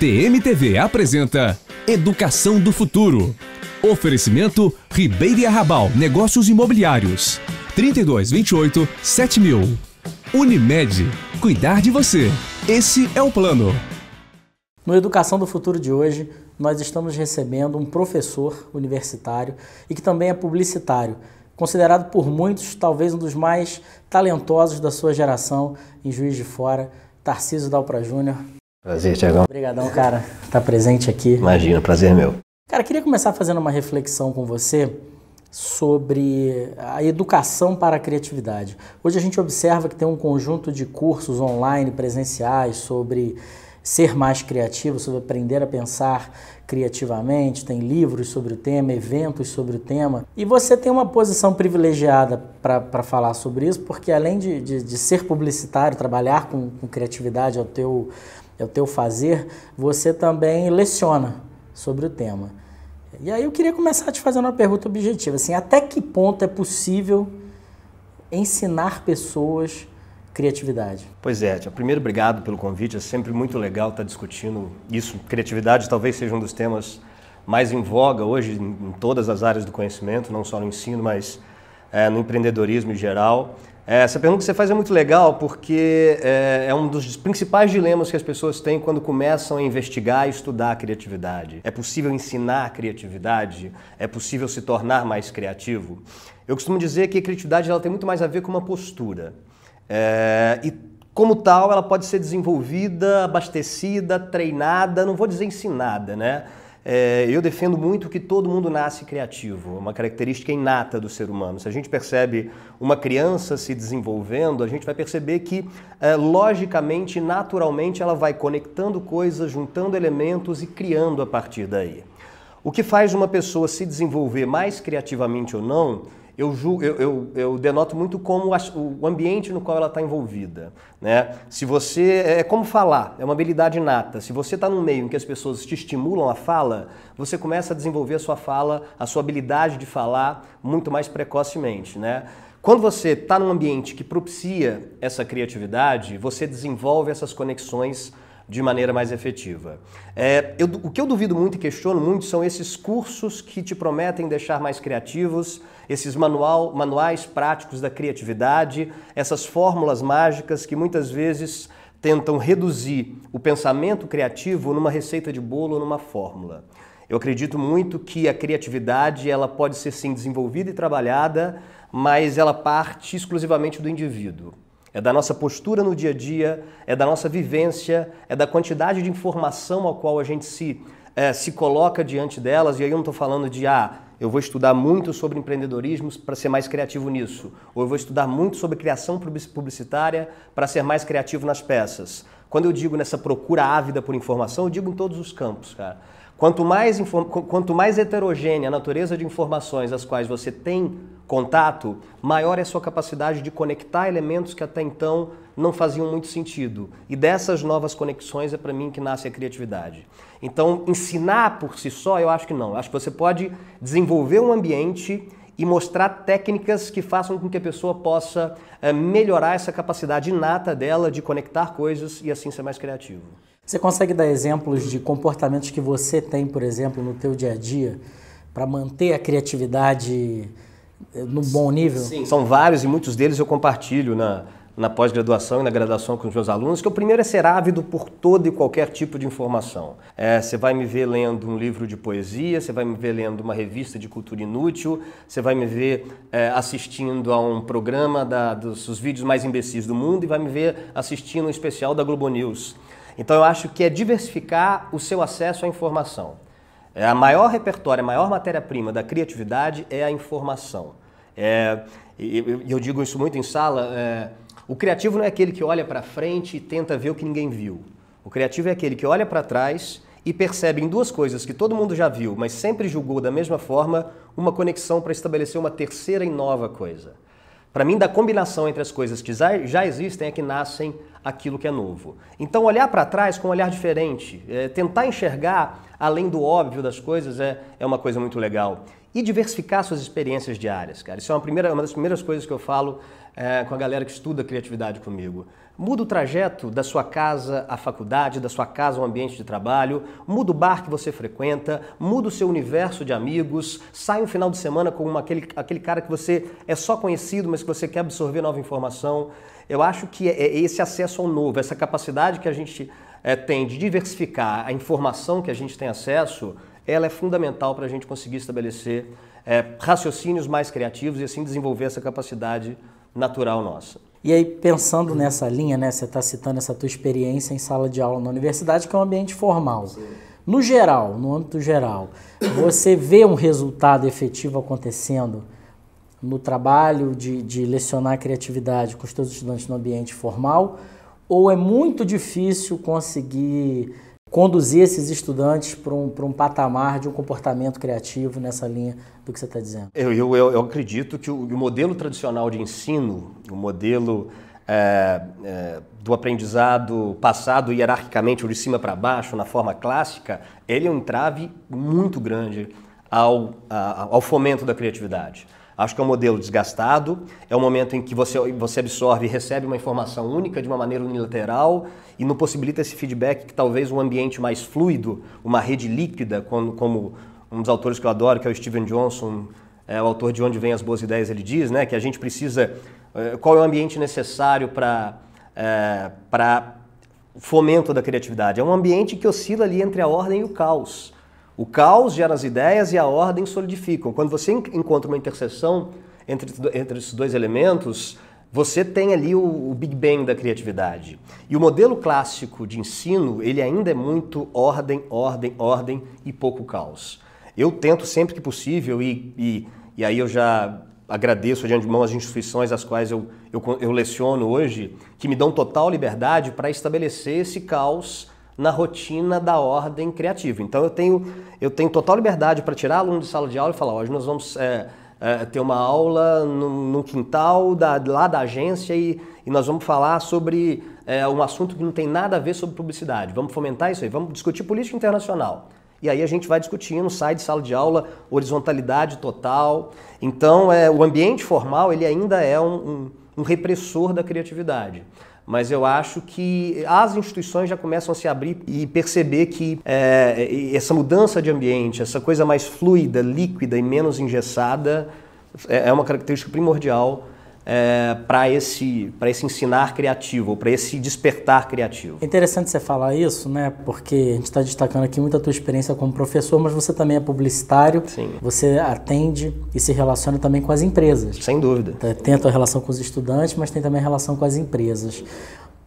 TMTV apresenta Educação do Futuro. Oferecimento Ribeira Arrabal Negócios Imobiliários. 3228 7000. Unimed. Cuidar de você. Esse é o plano. No Educação do Futuro de hoje, nós estamos recebendo um professor universitário e que também é publicitário considerado por muitos talvez um dos mais talentosos da sua geração em Juiz de Fora, Tarcísio Dalpra Júnior. Prazer, Tiagão. Obrigadão, cara, estar tá presente aqui. Imagina, prazer meu. Cara, queria começar fazendo uma reflexão com você sobre a educação para a criatividade. Hoje a gente observa que tem um conjunto de cursos online, presenciais, sobre ser mais criativo, sobre aprender a pensar criativamente, tem livros sobre o tema, eventos sobre o tema. E você tem uma posição privilegiada para falar sobre isso, porque além de, de, de ser publicitário, trabalhar com, com criatividade é o teu é o teu fazer, você também leciona sobre o tema. E aí eu queria começar te fazendo uma pergunta objetiva, assim, até que ponto é possível ensinar pessoas criatividade? Pois é, tia. primeiro obrigado pelo convite, é sempre muito legal estar discutindo isso. Criatividade talvez seja um dos temas mais em voga hoje em todas as áreas do conhecimento, não só no ensino, mas é, no empreendedorismo em geral. É, essa pergunta que você faz é muito legal porque é, é, um dos principais dilemas que as pessoas têm quando começam a investigar e estudar a criatividade. É possível ensinar a criatividade? É possível se tornar mais criativo? Eu costumo dizer que a criatividade ela tem muito mais a ver com uma postura. É, e como tal, ela pode ser desenvolvida, abastecida, treinada, não vou dizer ensinada, né? É, eu defendo muito que todo mundo nasce criativo, é uma característica inata do ser humano. Se a gente percebe uma criança se desenvolvendo, a gente vai perceber que, é, logicamente, naturalmente, ela vai conectando coisas, juntando elementos e criando a partir daí. O que faz uma pessoa se desenvolver mais criativamente ou não eu, julgo, eu, eu, eu, denoto muito como o ambiente no qual ela está envolvida. Né? Se você. É, é como falar, é uma habilidade inata. Se você está num meio em que as pessoas te estimulam a fala, você começa a desenvolver a sua fala, a sua habilidade de falar muito mais precocemente. Né? Quando você está num ambiente que propicia essa criatividade, você desenvolve essas conexões de maneira mais efetiva. É, eu, o que eu duvido muito e questiono muito são esses cursos que te prometem deixar mais criativos, esses manual, manuais práticos da criatividade, essas fórmulas mágicas que muitas vezes tentam reduzir o pensamento criativo numa receita de bolo ou numa fórmula. Eu acredito muito que a criatividade ela pode ser sim desenvolvida e trabalhada, mas ela parte exclusivamente do indivíduo é da nossa postura no dia a dia, é da nossa vivência, é da quantidade de informação ao qual a gente se, é, se coloca diante delas. E aí eu não estou falando de, ah, eu vou estudar muito sobre empreendedorismo para ser mais criativo nisso, ou eu vou estudar muito sobre criação publicitária para ser mais criativo nas peças. Quando eu digo nessa procura ávida por informação, eu digo em todos os campos, cara. Quanto mais, quanto mais heterogênea a natureza de informações às quais você tem contato, maior é a sua capacidade de conectar elementos que até então não faziam muito sentido. E dessas novas conexões é para mim que nasce a criatividade. Então, ensinar por si só, eu acho que não. Eu acho que você pode desenvolver um ambiente e mostrar técnicas que façam com que a pessoa possa é, melhorar essa capacidade inata dela de conectar coisas e assim ser mais criativo. Você consegue dar exemplos de comportamentos que você tem, por exemplo, no teu dia a dia para manter a criatividade eh, no bom nível? Sim, são vários e muitos deles eu compartilho na, na pós-graduação e na graduação com os meus alunos, que o primeiro é ser ávido por todo e qualquer tipo de informação. É, você é, vai me ver lendo um livro de poesia, você vai me ver lendo uma revista de cultura inútil, você vai me ver é, assistindo a um programa da, dos, dos vídeos mais imbecis do mundo e vai me ver assistindo um especial da Globo News. Então eu acho que é diversificar o seu acesso à informação. É a maior repertório, a maior matéria-prima da criatividade é a informação. É, e eu digo isso muito em sala, é, o criativo não é aquele que olha para frente e tenta ver o que ninguém viu. O criativo é aquele que olha para trás e percebe em duas coisas que todo mundo já viu, mas sempre julgou da mesma forma, uma conexão para estabelecer uma terceira e nova coisa. Para mim, da combinação entre as coisas que já existem é que nascem aquilo que é novo. Então, olhar para trás com um olhar diferente, é, tentar enxergar além do óbvio das coisas é, é uma coisa muito legal e diversificar suas experiências diárias, cara. Isso é uma, primeira, uma das primeiras coisas que eu falo é, com a galera que estuda criatividade comigo. Muda o trajeto da sua casa à faculdade, da sua casa ao ambiente de trabalho, muda o bar que você frequenta, muda o seu universo de amigos, sai um final de semana com uma, aquele, aquele cara que você é só conhecido, mas que você quer absorver nova informação. Eu acho que é, é esse acesso ao novo, essa capacidade que a gente é, tem de diversificar a informação que a gente tem acesso ela é fundamental para a gente conseguir estabelecer é, raciocínios mais criativos e assim desenvolver essa capacidade natural nossa. E aí, pensando nessa linha, né, você está citando essa tua experiência em sala de aula na universidade, que é um ambiente formal. Sim. No geral, no âmbito geral, você vê um resultado efetivo acontecendo no trabalho de, de lecionar criatividade com os seus estudantes no ambiente formal? Ou é muito difícil conseguir conduzir esses estudantes para um, para um patamar de um comportamento criativo nessa linha do que você está dizendo? Eu, eu, eu acredito que o, o, modelo tradicional de ensino, o modelo é, é, do aprendizado passado hierarquicamente, ou de cima para baixo, na forma clássica, ele é um entrave muito grande ao, a, ao fomento da criatividade. Acho que é um modelo desgastado, é um momento em que você, você absorve e recebe uma informação única de uma maneira unilateral e não possibilita esse feedback que talvez um ambiente mais fluido, uma rede líquida, como, como um dos autores que eu adoro, que é o Steven Johnson, é, o autor de Onde Vêm as Boas Ideias, ele diz né, que a gente precisa... É, qual é o ambiente necessário para... É, para fomento da criatividade. É um ambiente que oscila ali entre a ordem e o caos. O caos gera as ideias e a ordem solidifica. Quando você encontra uma interseção entre, entre esses dois elementos, você tem ali o, o, Big Bang da criatividade. E o modelo clássico de ensino, ele ainda é muito ordem, ordem, ordem e pouco caos. Eu tento sempre que possível, e, e, e aí eu já agradeço de mão as instituições às quais eu, eu, eu leciono hoje, que me dão total liberdade para estabelecer esse caos na rotina da ordem criativa. Então eu tenho, eu tenho total liberdade para tirar aluno de sala de aula e falar, hoje nós vamos é, é, ter uma aula no quintal da, lá da agência e, e, nós vamos falar sobre é, um assunto que não tem nada a ver sobre publicidade. Vamos fomentar isso aí, vamos discutir política internacional. E aí a gente vai discutindo, sai de sala de aula, horizontalidade total. Então, é, o ambiente formal ele ainda é um, um, um repressor da criatividade mas eu acho que as instituições já começam a se abrir e perceber que é, essa mudança de ambiente, essa coisa mais fluida, líquida e menos engessada é, é uma característica primordial é, para esse, esse ensinar criativo, para esse despertar criativo. É interessante você falar isso, né? Porque a gente está destacando aqui muito a tua experiência como professor, mas você também é publicitário, Sim. você atende e se relaciona também com as empresas. Sem dúvida. Tem a tua relação com os estudantes, mas tem também a relação com as empresas.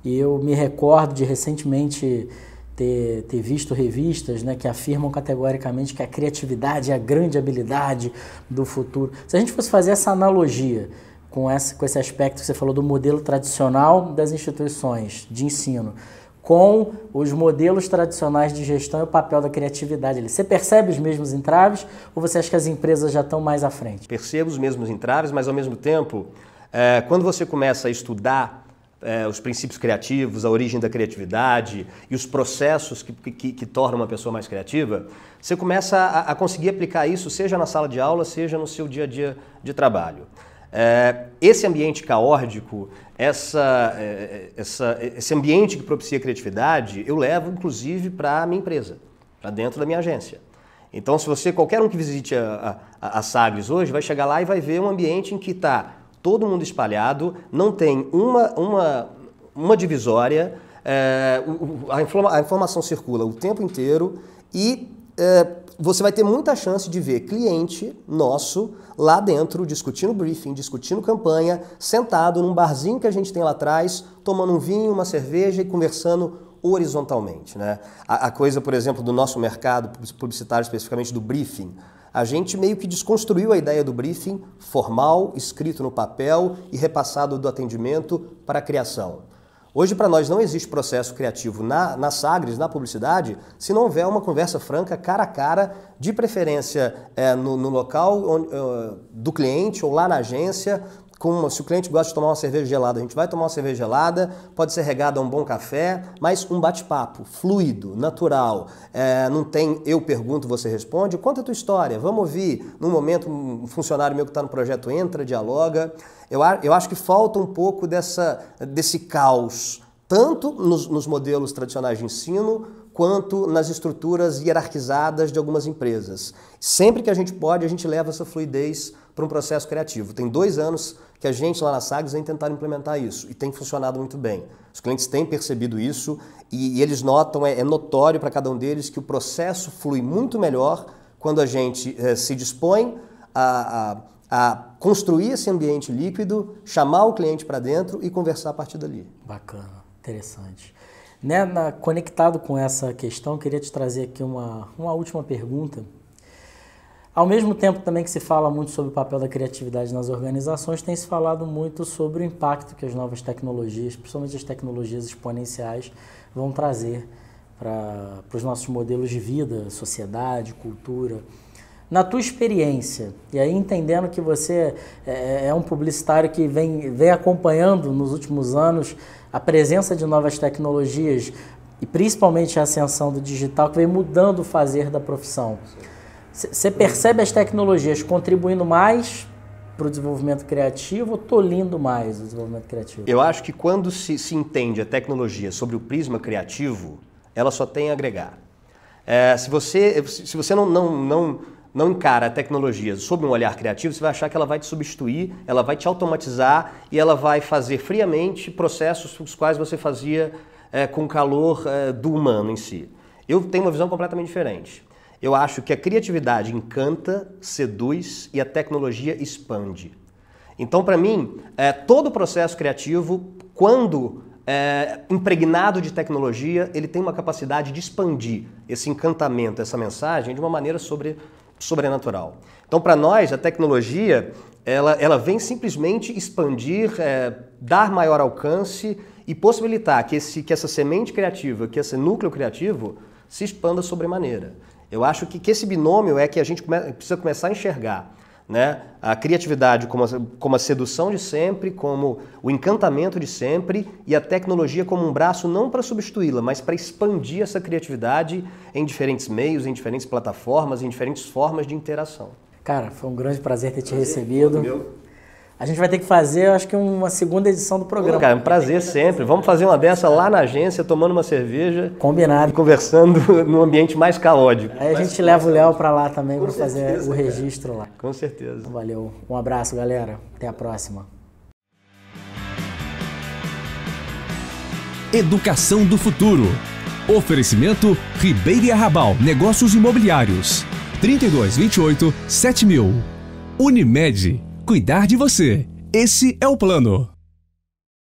E eu me recordo de recentemente ter, ter visto revistas né, que afirmam categoricamente que a criatividade é a grande habilidade do futuro. Se a gente fosse fazer essa analogia com, com esse aspecto que você falou do modelo tradicional das instituições de ensino, com os modelos tradicionais de gestão e o papel da criatividade. Você percebe os mesmos entraves ou você acha que as empresas já estão mais à frente? Percebo os mesmos entraves, mas ao mesmo tempo, é, quando você começa a estudar é, os princípios criativos, a origem da criatividade e os processos que, que, que tornam uma pessoa mais criativa, você começa a, a, conseguir aplicar isso, seja na sala de aula, seja no seu dia a dia de trabalho. É, esse ambiente caórdico, essa, é, é, essa, esse ambiente que propicia criatividade, eu levo inclusive para a minha empresa, para dentro da minha agência. Então, se você, qualquer um que visite a, a, a Sagres hoje, vai chegar lá e vai ver um ambiente em que está todo mundo espalhado, não tem uma, uma, uma divisória, é, a, informa, a informação circula o tempo inteiro e é, você vai ter muita chance de ver cliente nosso lá dentro discutindo briefing, discutindo campanha, sentado num barzinho que a gente tem lá atrás, tomando um vinho, uma cerveja e conversando horizontalmente. Né? A, a coisa, por exemplo, do nosso mercado publicitário, especificamente do briefing. A gente meio que desconstruiu a ideia do briefing formal, escrito no papel e repassado do atendimento para a criação. Hoje, para nós, não existe processo criativo na, na Sagres, na publicidade, se não houver uma conversa franca, cara a cara, de preferência é, no, no, local onde, uh, do cliente ou lá na agência, com uma, se o cliente gosta de tomar uma cerveja gelada, a gente vai tomar uma cerveja gelada, pode ser regada a um bom café, mas um bate-papo fluido, natural. É, não tem eu pergunto, você responde. Conta a tua história, vamos ouvir. Num momento, um funcionário meu que está no projeto entra, dialoga. Eu, eu acho que falta um pouco dessa, desse caos, tanto nos, nos modelos tradicionais de ensino, quanto nas estruturas hierarquizadas de algumas empresas. Sempre que a gente pode, a gente leva essa fluidez para um processo criativo. Tem dois anos que a gente lá na SAGS vem tentar implementar isso e tem funcionado muito bem. Os clientes têm percebido isso e, e eles notam, é, é notório para cada um deles que o processo flui muito melhor quando a gente é, se dispõe a, a, a construir esse ambiente líquido, chamar o cliente para dentro e conversar a partir dali. Bacana, interessante. Né, na, conectado com essa questão, queria te trazer aqui uma, uma última pergunta. Ao mesmo tempo também que se fala muito sobre o papel da criatividade nas organizações, tem se falado muito sobre o impacto que as novas tecnologias, principalmente as tecnologias exponenciais, vão trazer para os nossos modelos de vida, sociedade, cultura, na tua experiência, e aí entendendo que você é, é, é um publicitário que vem, vem acompanhando nos últimos anos a presença de novas tecnologias e principalmente a ascensão do digital que vem mudando o fazer da profissão. Você percebe as tecnologias contribuindo mais para o desenvolvimento criativo ou tolindo mais o desenvolvimento criativo? Eu acho que quando se, se entende a tecnologia sobre o prisma criativo, ela só tem a agregar. É, se você, se você não, não, não não encara a tecnologia sob um olhar criativo, você vai achar que ela vai te substituir, ela vai te automatizar e ela vai fazer friamente processos os quais você fazia é, com calor é, do humano em si. Eu tenho uma visão completamente diferente. Eu acho que a criatividade encanta, seduz e a tecnologia expande. Então, para mim, é, todo o processo criativo, quando é, impregnado de tecnologia, ele tem uma capacidade de expandir esse encantamento, essa mensagem, de uma maneira sobre sobrenatural. Então, para nós, a tecnologia ela, ela vem simplesmente expandir, é, dar maior alcance e possibilitar que, esse, que essa semente criativa, que esse núcleo criativo se expanda sobremaneira. Eu acho que, que esse binômio é que a gente come, precisa começar a enxergar né? A criatividade como a, como a sedução de sempre, como o encantamento de sempre e a tecnologia como um braço não para substituí-la, mas para expandir essa criatividade em diferentes meios, em diferentes plataformas, em diferentes formas de interação. Cara, foi um grande prazer ter te prazer. recebido. Meu. A gente vai ter que fazer, acho que uma segunda edição do programa. Pô, cara, é um prazer sempre. Vamos fazer uma dessa lá na agência, tomando uma cerveja. Combinado. E conversando num ambiente mais caódico. Aí a gente leva o Léo para lá também para fazer o registro cara. lá. Com certeza. Então, valeu. Um abraço, galera. Até a próxima. Educação do Futuro. Oferecimento Ribeira Rabal Negócios Imobiliários. 3228 7000. Unimed cuidar de você. Esse é o plano.